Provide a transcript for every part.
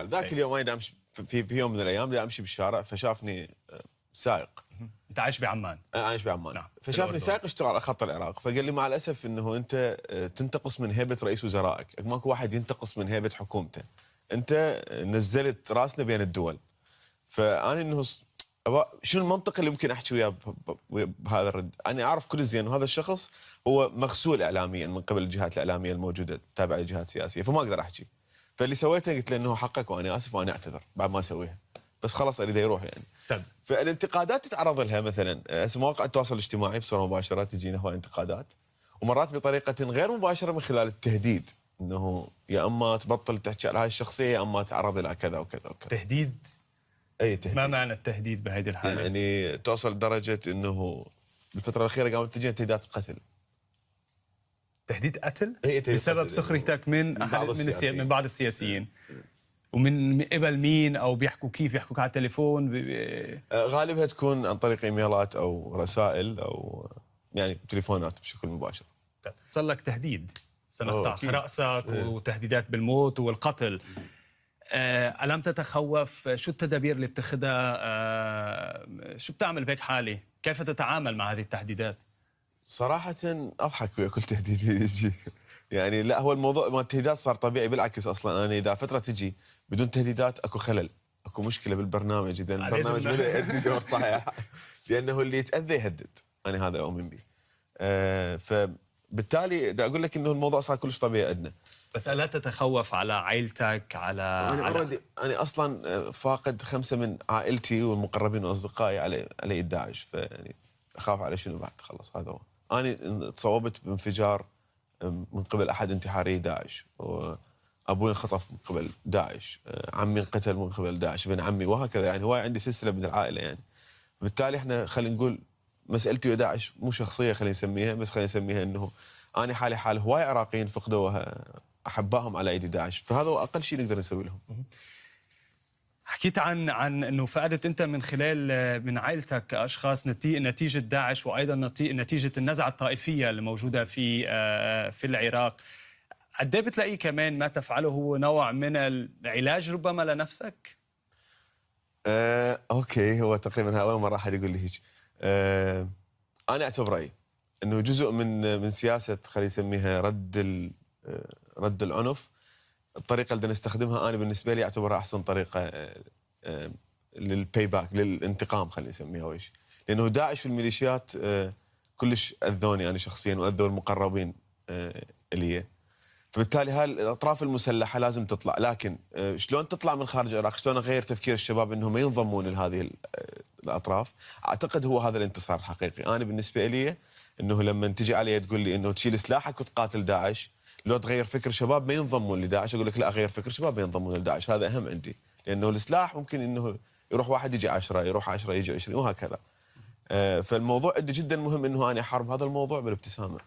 ذاك إيه. اليوم انا امشي في في يوم من الايام اللي امشي بالشارع فشافني آه، سائق انت عايش بعمان انا آه، عايش بعمان نعم. فشافني سائق اشتغل على خط العراق فقال لي مع الاسف انه انت آه، تنتقص من هيبه رئيس وزرائك ماكو واحد ينتقص من هيبه حكومته انت نزلت راسنا بين الدول فانا انه شنو المنطق اللي ممكن احكي وياه بهذا الرد؟ انا اعرف كل زين وهذا الشخص هو مغسول اعلاميا من قبل الجهات الاعلاميه الموجوده التابعه للجهات السياسيه فما اقدر احكي. فاللي سويته قلت له انه حقك وانا اسف وانا اعتذر بعد ما اسويها بس خلاص اريده يروح يعني طب. فالانتقادات تتعرض لها مثلا آه، مواقع التواصل الاجتماعي بصوره مباشره تجينا هواي انتقادات ومرات بطريقه غير مباشره من خلال التهديد انه يا اما تبطل تحكي على هاي الشخصيه يا اما تعرض الى كذا وكذا وكذا تهديد اي تهديد ما معنى التهديد بهذه الحاله؟ يعني توصل لدرجه انه بالفتره الاخيره قامت تجينا تهديدات قتل تهديد قتل بسبب سخريتك من يعني احد من, من بعض السياسيين ومن قبل مين او بيحكوا كيف بيحكوا على التليفون آه، غالبها تكون عن طريق ايميلات او رسائل او يعني تليفونات بشكل مباشر طيب. صار لك تهديد في راسك وتهديدات بالموت والقتل آه، ألم تتخوف؟ شو التدابير اللي بتاخذها؟ آه، شو بتعمل بهيك حالة؟ كيف تتعامل مع هذه التهديدات؟ صراحة اضحك ويا كل تهديد يجي يعني لا هو الموضوع ما التهديدات صار طبيعي بالعكس اصلا انا اذا فترة تجي بدون تهديدات اكو خلل اكو مشكله بالبرنامج اذا البرنامج بدا يؤدي دور صحيح لانه اللي يتاذى يهدد انا هذا اؤمن به آه فبالتالي بدي اقول لك انه الموضوع صار كلش طبيعي عندنا بس الا تتخوف على عائلتك على انا على... انا اصلا آه، فاقد خمسه من عائلتي والمقربين واصدقائي على على داعش فيعني اخاف على شنو بعد خلص هذا هو أنا تصوبت بانفجار من قبل أحد انتحاري داعش أبوي انخطف من قبل داعش أه، عمي انقتل من قبل داعش ابن عمي وهكذا يعني هواي عندي سلسلة من العائلة يعني بالتالي احنا خلينا نقول مسألتي وداعش مو شخصية خلينا نسميها بس خلينا نسميها أنه أنا حالي حال هواي عراقيين فقدوا أه، أحبائهم على أيدي داعش فهذا هو أقل شيء نقدر نسوي لهم حكيت عن عن انه فقدت انت من خلال آه، من عائلتك اشخاص نتيجه داعش وايضا نتيجه النزعه الطائفيه الموجوده في آه، في العراق قد ايه بتلاقي كمان ما تفعله هو نوع من العلاج ربما لنفسك؟ آه، اوكي هو تقريبا اول مره احد يقول لي هيك آه، انا اعتبر رايي انه جزء من من سياسه خلينا نسميها رد آه، رد العنف الطريقه اللي نستخدمها انا بالنسبه لي اعتبرها احسن طريقه آه، آه، للباي باك للانتقام خلينا نسميها ويش لانه داعش والميليشيات آه، كلش اذوني انا شخصيا واذوا المقربين اللي هي فبالتالي هاي الاطراف المسلحه لازم تطلع لكن آه، شلون تطلع من خارج العراق شلون اغير تفكير الشباب انهم ما ينضمون لهذه آه، الاطراف اعتقد هو هذا الانتصار الحقيقي انا بالنسبه لي انه لما تجي علي تقول لي انه تشيل سلاحك وتقاتل داعش لو تغير فكر شباب ما ينضمون لداعش اقول لك لا اغير فكر شباب ما ينضمون لداعش هذا اهم عندي لانه السلاح ممكن انه يروح واحد يجي 10 يروح 10 يجي 20 وهكذا آه، فالموضوع عندي جدا مهم انه انا احارب هذا الموضوع بالابتسامه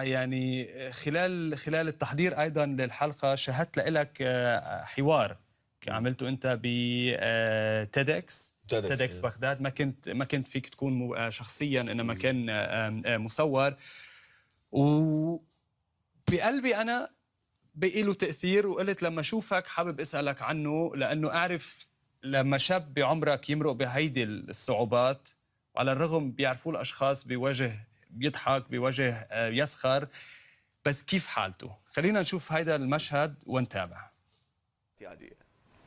يعني خلال خلال التحضير ايضا للحلقه شاهدت لك آه، حوار نعم. عملته انت ب تيدكس, آه، إيه. تيدكس بغداد ما كنت ما كنت فيك تكون آه، شخصيا انما كان مصور وبقلبي انا بقي له تاثير وقلت لما اشوفك حابب اسالك عنه لانه اعرف لما شاب بعمرك يمرق بهيدي الصعوبات وعلى الرغم بيعرفوه الاشخاص بوجه بيضحك بوجه آه، يسخر بس كيف حالته خلينا نشوف هيدا المشهد ونتابع اعتيادي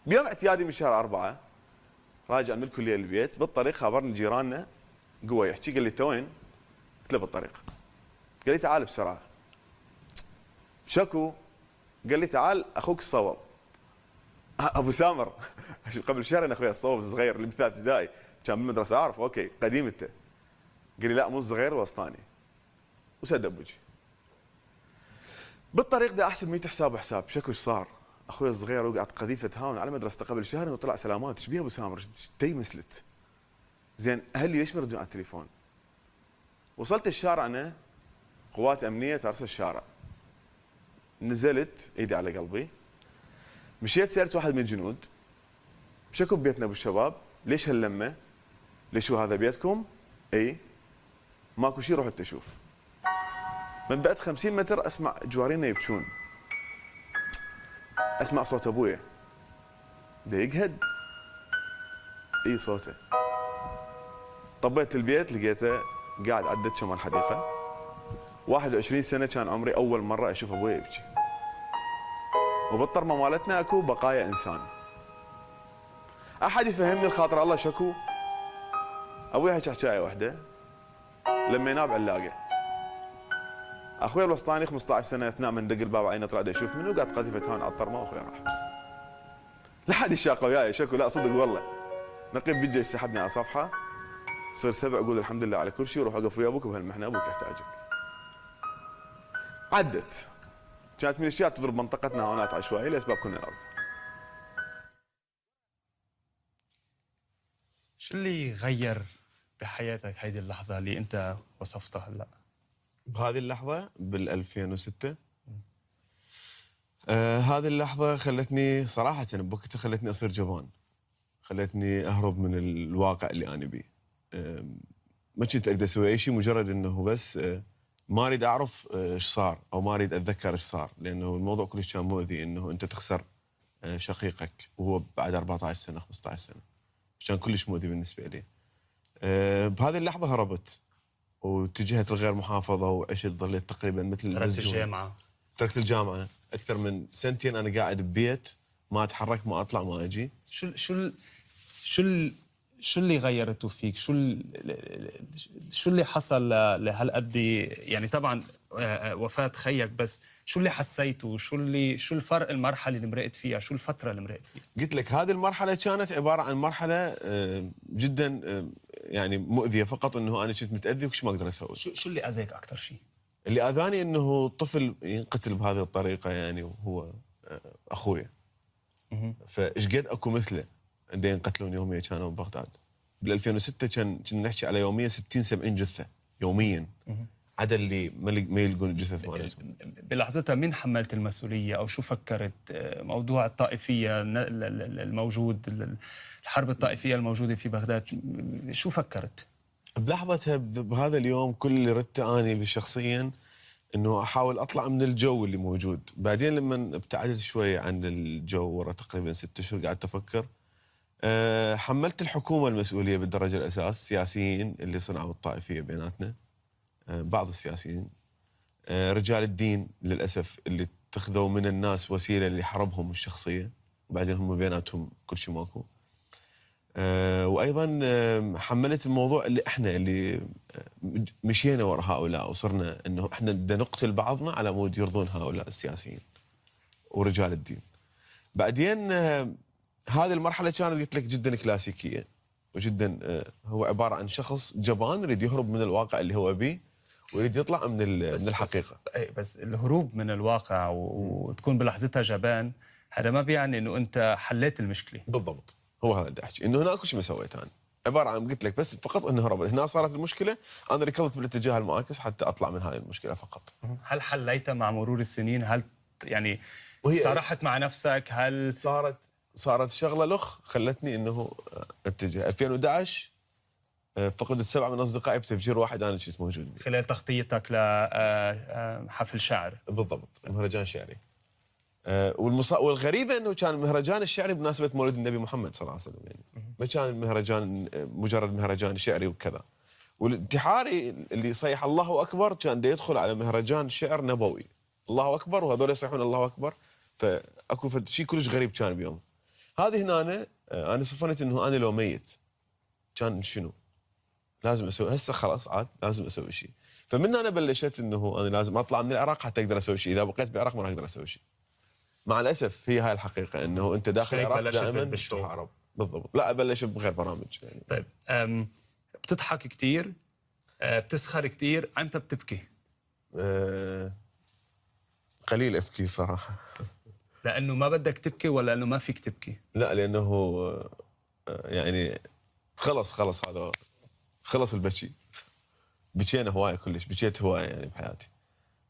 بيوم اعتيادي من شهر أربعة راجع من الكلية للبيت بالطريق خبرني جيراننا قوى يحكي قال لي أنت وين؟ قلت له بالطريق قال لي تعال بسرعة شكو قال لي تعال أخوك صور ابو سامر قبل شهر انا اخوي الصوب الصغير اللي بالثالث ابتدائي كان بالمدرسه اعرف اوكي قديم انت قال لي لا مو صغير وسطاني وسد بوجهي بالطريق ده احسب 100 حساب وحساب شكو ايش صار اخوي الصغير وقعت قذيفه هاون على مدرسته قبل شهر وطلع سلامات ايش بيها ابو سامر تي مسلت زين اهلي ليش ما يردون على التليفون وصلت الشارع انا قوات امنيه تارس الشارع نزلت ايدي على قلبي مشيت سالت واحد من الجنود شكو بيتنا ابو الشباب ليش هاللمه ليش هو هذا بيتكم اي ماكو شيء روح انت شوف من بعد 50 متر اسمع جوارينا يبكون اسمع صوت ابويا ده يقهد اي صوته طبيت البيت لقيته قاعد على الدكه مال الحديقه 21 سنه كان عمري اول مره اشوف ابويا يبكي وبالطرمه مالتنا اكو بقايا انسان احد يفهمني الخاطر الله شكو ابوي حكى حكايه واحده لميناه بعلاقه اخوي الوسطاني 15 سنه اثناء من دق الباب عينه طلع يشوف منو قاعد قذفت هون على الطرمه واخوي راح لا حد يشاق وياي شكو لا صدق والله نقيب بيجي سحبني على صفحه صير سبع اقول الحمد لله على كل شيء وروح اقف ويا ابوك بهالمحنه ابوك يحتاجك عدت كانت الاشياء تضرب منطقتنا هونات عشوائي لاسباب كنا نعرف شو اللي غير بحياتك هيدي اللحظه اللي انت وصفتها هلا بهذه اللحظه بال 2006 آه هذه اللحظه خلتني صراحه بوقتها خلتني اصير جبان خلتني اهرب من الواقع اللي انا بيه آه ما كنت اقدر اسوي اي شيء مجرد انه بس آه ما اريد اعرف آه، ايش صار او ما اريد اتذكر ايش صار لانه الموضوع كلش كان مؤذي انه انت تخسر آه، شقيقك وهو بعد 14 سنه 15 سنه كان كلش مؤذي بالنسبه لي آه، بهذه اللحظه هربت واتجهت لغير محافظه وعشت ظليت تقريبا مثل تركت الجامعه تركت الجامعه اكثر من سنتين انا قاعد ببيت ما اتحرك ما اطلع ما اجي شو شو شو شو اللي غيرته فيك؟ شو شو اللي حصل لهالقد يعني طبعا آه، آه، وفاه خيك بس شو اللي حسيته؟ شو اللي شو الفرق المرحله اللي مرقت فيها؟ شو الفتره اللي مرقت فيها؟ قلت لك هذه المرحله كانت عباره عن مرحله جدا يعني مؤذيه فقط انه انا كنت متاذي وش ما اقدر اسوي شو شو اللي اذاك اكثر شيء؟ اللي اذاني انه طفل ينقتل بهذه الطريقه يعني وهو آه، اخويا فايش قد اكو مثله عنده ينقتلون يوميا كانوا ببغداد بال 2006 كان كنا نحكي على يوميا 60 70 جثه يوميا عدا اللي ما يلقون جثث مؤنسهم بلحظتها مين حملت المسؤوليه او شو فكرت آه، موضوع الطائفيه الموجود الحرب الطائفيه الموجوده في بغداد شو فكرت؟ بلحظتها بهذا اليوم كل اللي ردته اني شخصيا انه احاول اطلع من الجو اللي موجود، بعدين لما ابتعدت شوي عن الجو ورا تقريبا ست اشهر قعدت افكر آه، حملت الحكومه المسؤوليه بالدرجه الاساس السياسيين اللي صنعوا الطائفيه بيناتنا آه، بعض السياسيين آه، رجال الدين للاسف اللي اتخذوا من الناس وسيله لحربهم الشخصيه وبعدين هم بيناتهم كل شيء ماكو آه، وايضا حملت الموضوع اللي احنا اللي مشينا وراء هؤلاء وصرنا انه احنا بدنا نقتل بعضنا على مود يرضون هؤلاء السياسيين ورجال الدين. بعدين هذه المرحله كانت قلت لك جدا كلاسيكيه وجدا هو عباره عن شخص جبان يريد يهرب من الواقع اللي هو بيه ويريد يطلع من من الحقيقه بس, إيه، بس الهروب من الواقع وتكون بلحظتها جبان هذا ما بيعني انه انت حليت المشكله بالضبط هو هذا اللي احكي انه هناك شيء ما سويت انا عباره عن قلت لك بس فقط انه هربت هنا صارت المشكله انا ركضت بالاتجاه المعاكس حتى اطلع من هذه المشكله فقط هل حليتها مع مرور السنين هل يعني وهي صارحت مع نفسك هل صارت صارت شغله لخ خلتني انه آه، اتجه 2011 آه، فقد السبعة من أصدقائي بتفجير واحد أنا كنت موجود بي. خلال تغطيتك لحفل آه، آه، شعر بالضبط مهرجان شعري والمص... والغريبة أنه كان المهرجان الشعري بمناسبة مولد النبي محمد صلى الله عليه وسلم يعني ما كان المهرجان مجرد مهرجان شعري وكذا والانتحاري اللي صيح الله أكبر كان يدخل على مهرجان شعر نبوي الله أكبر وهذول يصيحون الله أكبر فاكو شيء كلش غريب كان بيوم هذه هنا أنا صفنت أنه أنا لو ميت كان شنو؟ لازم اسوي هسه خلاص عاد لازم اسوي شيء فمن انا بلشت انه انا لازم اطلع من العراق حتى اقدر اسوي شيء اذا بقيت بالعراق ما راح اقدر اسوي شيء مع الاسف هي هاي الحقيقه انه انت داخل العراق دائما بالضبط لا ابلش بغير برامج يعني طيب بتضحك كثير أه، بتسخر كثير انت بتبكي أه قليل ابكي صراحه لانه ما بدك تبكي ولا لانه ما فيك تبكي لا لانه أه، يعني خلص خلص هذا خلص البكي بكينا هوايه كلش بكيت هوايه يعني بحياتي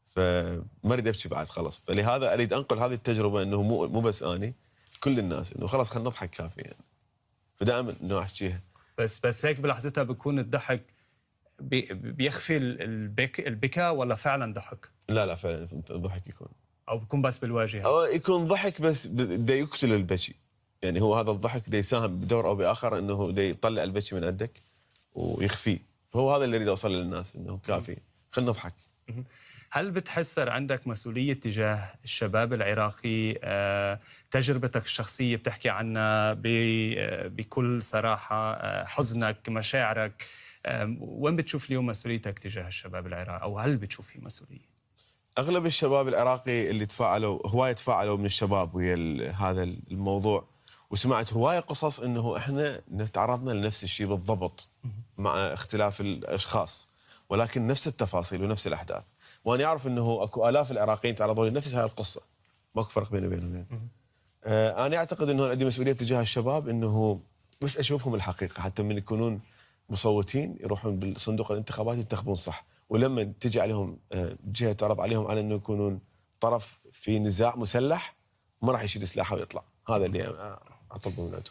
فما اريد ابكي بعد خلص فلهذا اريد انقل هذه التجربه انه مو مو بس اني كل الناس انه خلاص خلينا نضحك كافي يعني فدائما انه احكيها بس بس هيك بلحظتها بكون الضحك بي بيخفي البك البكاء ولا فعلا ضحك؟ لا لا فعلا ضحك يكون او بكون بس بالواجهه او يكون ضحك بس بده يقتل البكي يعني هو هذا الضحك بده يساهم بدور او باخر انه بده يطلع البكي من عندك ويخفيه هو هذا اللي اريد اوصل للناس انه كافي خلينا نضحك هل بتحسر عندك مسؤولية تجاه الشباب العراقي آه، تجربتك الشخصية بتحكي عنها آه، بكل صراحة آه، حزنك مشاعرك وين بتشوف اليوم مسؤوليتك تجاه الشباب العراقي أو هل بتشوف في مسؤولية؟ أغلب الشباب العراقي اللي تفاعلوا هواية تفاعلوا من الشباب ويا هذا الموضوع وسمعت هواية قصص انه احنا تعرضنا لنفس الشيء بالضبط مع اختلاف الاشخاص ولكن نفس التفاصيل ونفس الاحداث وانا اعرف انه اكو الاف العراقيين تعرضوا لنفس هاي القصه ماكو فرق بيني وبينهم يعني. آه، انا اعتقد انه عندي مسؤوليه تجاه الشباب انه بس اشوفهم الحقيقه حتى من يكونون مصوتين يروحون بالصندوق الانتخابات ينتخبون صح ولما تجي عليهم آه، جهه تعرض عليهم على انه يكونون طرف في نزاع مسلح ما راح يشيل سلاحه ويطلع هذا اللي اطب اولادهم